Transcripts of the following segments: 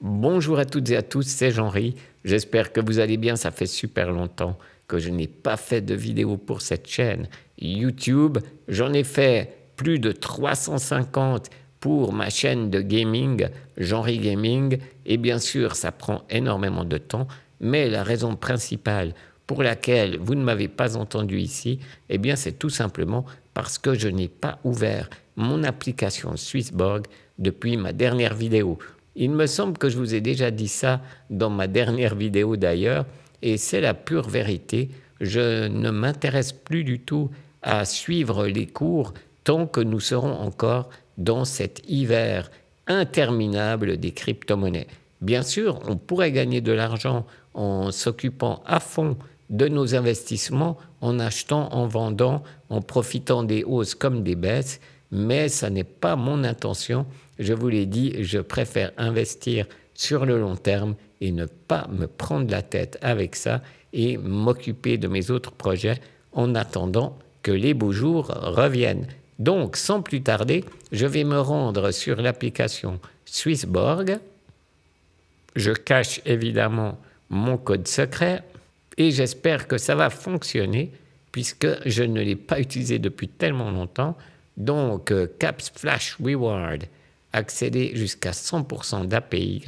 Bonjour à toutes et à tous, c'est jean J'espère que vous allez bien, ça fait super longtemps que je n'ai pas fait de vidéo pour cette chaîne YouTube. J'en ai fait plus de 350 pour ma chaîne de gaming, jean Gaming, et bien sûr, ça prend énormément de temps, mais la raison principale pour laquelle vous ne m'avez pas entendu ici, eh bien c'est tout simplement parce que je n'ai pas ouvert mon application Swissborg depuis ma dernière vidéo. Il me semble que je vous ai déjà dit ça dans ma dernière vidéo d'ailleurs, et c'est la pure vérité. Je ne m'intéresse plus du tout à suivre les cours tant que nous serons encore dans cet hiver interminable des crypto-monnaies. Bien sûr, on pourrait gagner de l'argent en s'occupant à fond de nos investissements, en achetant, en vendant, en profitant des hausses comme des baisses, mais ça n'est pas mon intention je vous l'ai dit, je préfère investir sur le long terme et ne pas me prendre la tête avec ça et m'occuper de mes autres projets en attendant que les beaux jours reviennent. Donc, sans plus tarder, je vais me rendre sur l'application Swissborg. Je cache évidemment mon code secret et j'espère que ça va fonctionner puisque je ne l'ai pas utilisé depuis tellement longtemps. Donc, euh, Caps Flash Reward, accéder jusqu'à 100% d'APY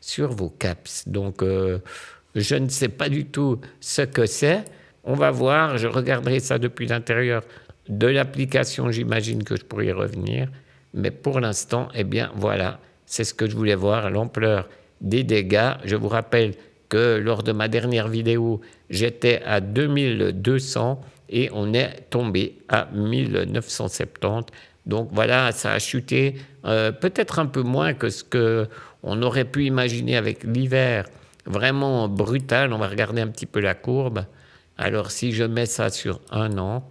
sur vos CAPS. Donc, euh, je ne sais pas du tout ce que c'est. On va voir, je regarderai ça depuis l'intérieur de l'application, j'imagine que je pourrais y revenir. Mais pour l'instant, eh bien voilà, c'est ce que je voulais voir, l'ampleur des dégâts. Je vous rappelle que lors de ma dernière vidéo, j'étais à 2200 et on est tombé à 1970. Donc voilà, ça a chuté euh, peut-être un peu moins que ce qu'on aurait pu imaginer avec l'hiver vraiment brutal. On va regarder un petit peu la courbe. Alors si je mets ça sur un an,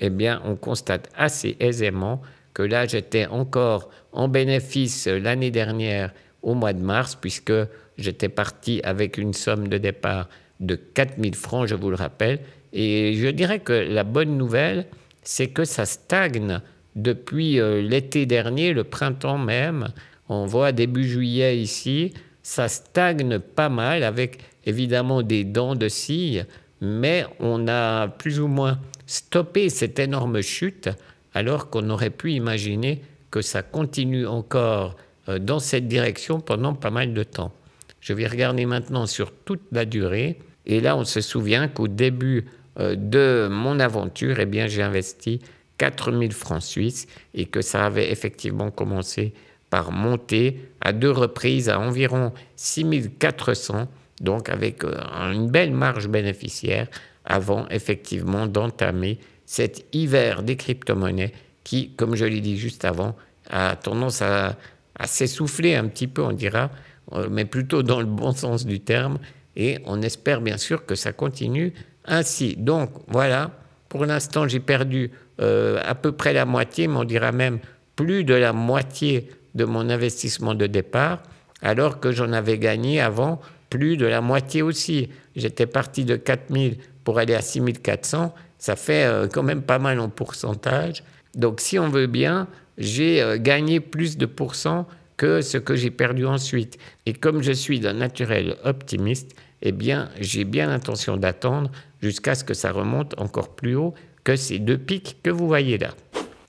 eh bien on constate assez aisément que là j'étais encore en bénéfice l'année dernière au mois de mars puisque j'étais parti avec une somme de départ de 4000 francs, je vous le rappelle. Et je dirais que la bonne nouvelle, c'est que ça stagne depuis euh, l'été dernier, le printemps même. On voit début juillet ici, ça stagne pas mal avec évidemment des dents de scie, mais on a plus ou moins stoppé cette énorme chute alors qu'on aurait pu imaginer que ça continue encore euh, dans cette direction pendant pas mal de temps. Je vais regarder maintenant sur toute la durée et là on se souvient qu'au début euh, de mon aventure, eh bien, j'ai investi 4000 francs suisses et que ça avait effectivement commencé par monter à deux reprises à environ 6400, donc avec euh, une belle marge bénéficiaire avant effectivement d'entamer cet hiver des crypto-monnaies qui, comme je l'ai dit juste avant, a tendance à, à s'essouffler un petit peu, on dira, euh, mais plutôt dans le bon sens du terme. Et on espère bien sûr que ça continue ainsi, donc voilà, pour l'instant j'ai perdu euh, à peu près la moitié, mais on dira même plus de la moitié de mon investissement de départ, alors que j'en avais gagné avant plus de la moitié aussi. J'étais parti de 4000 pour aller à 6400, ça fait euh, quand même pas mal en pourcentage. Donc si on veut bien, j'ai euh, gagné plus de pourcents que ce que j'ai perdu ensuite. Et comme je suis d'un naturel optimiste, eh bien, j'ai bien l'intention d'attendre jusqu'à ce que ça remonte encore plus haut que ces deux pics que vous voyez là.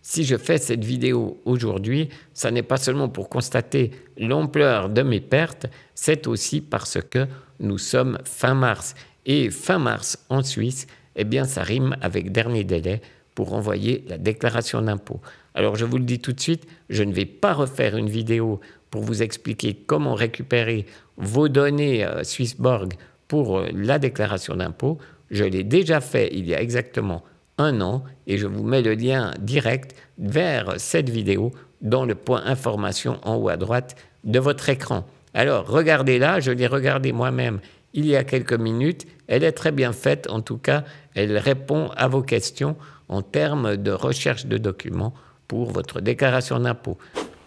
Si je fais cette vidéo aujourd'hui, ça n'est pas seulement pour constater l'ampleur de mes pertes, c'est aussi parce que nous sommes fin mars. Et fin mars en Suisse, eh bien ça rime avec dernier délai pour envoyer la déclaration d'impôt. Alors je vous le dis tout de suite, je ne vais pas refaire une vidéo pour vous expliquer comment récupérer vos données euh, Swissborg pour euh, la déclaration d'impôt. Je l'ai déjà fait il y a exactement un an et je vous mets le lien direct vers cette vidéo dans le point information en haut à droite de votre écran. Alors regardez-la, je l'ai regardée moi-même il y a quelques minutes. Elle est très bien faite, en tout cas, elle répond à vos questions en termes de recherche de documents pour votre déclaration d'impôt.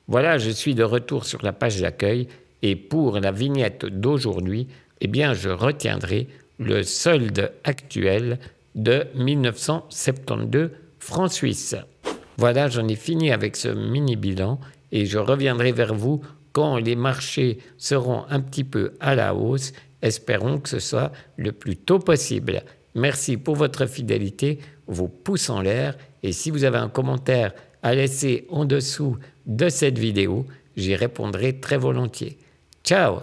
Voilà, je suis de retour sur la page d'accueil et pour la vignette d'aujourd'hui, eh bien, je retiendrai le solde actuel de 1972 francs suisses. Voilà, j'en ai fini avec ce mini bilan et je reviendrai vers vous quand les marchés seront un petit peu à la hausse. Espérons que ce soit le plus tôt possible. Merci pour votre fidélité, vos pouces en l'air et si vous avez un commentaire à laisser en dessous de cette vidéo, j'y répondrai très volontiers. Ciao